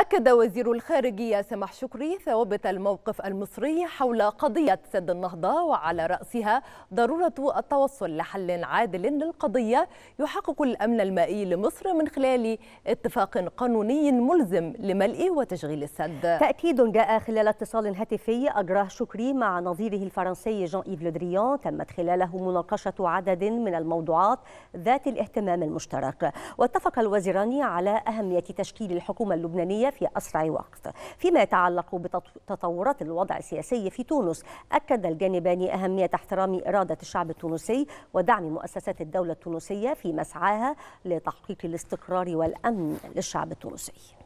أكد وزير الخارجية سمح شكري ثوابت الموقف المصري حول قضية سد النهضة وعلى رأسها ضرورة التوصل لحل عادل للقضية يحقق الأمن المائي لمصر من خلال اتفاق قانوني ملزم لملء وتشغيل السد تأكيد جاء خلال اتصال هاتفي أجراه شكري مع نظيره الفرنسي جان إيف لودريان تمت خلاله مناقشة عدد من الموضوعات ذات الاهتمام المشترك واتفق الوزيران على أهمية تشكيل الحكومة اللبنانية السورية في أسرع وقت فيما يتعلق بتطورات الوضع السياسي في تونس أكد الجانبان أهمية احترام إرادة الشعب التونسي ودعم مؤسسات الدولة التونسية في مسعاها لتحقيق الاستقرار والأمن للشعب التونسي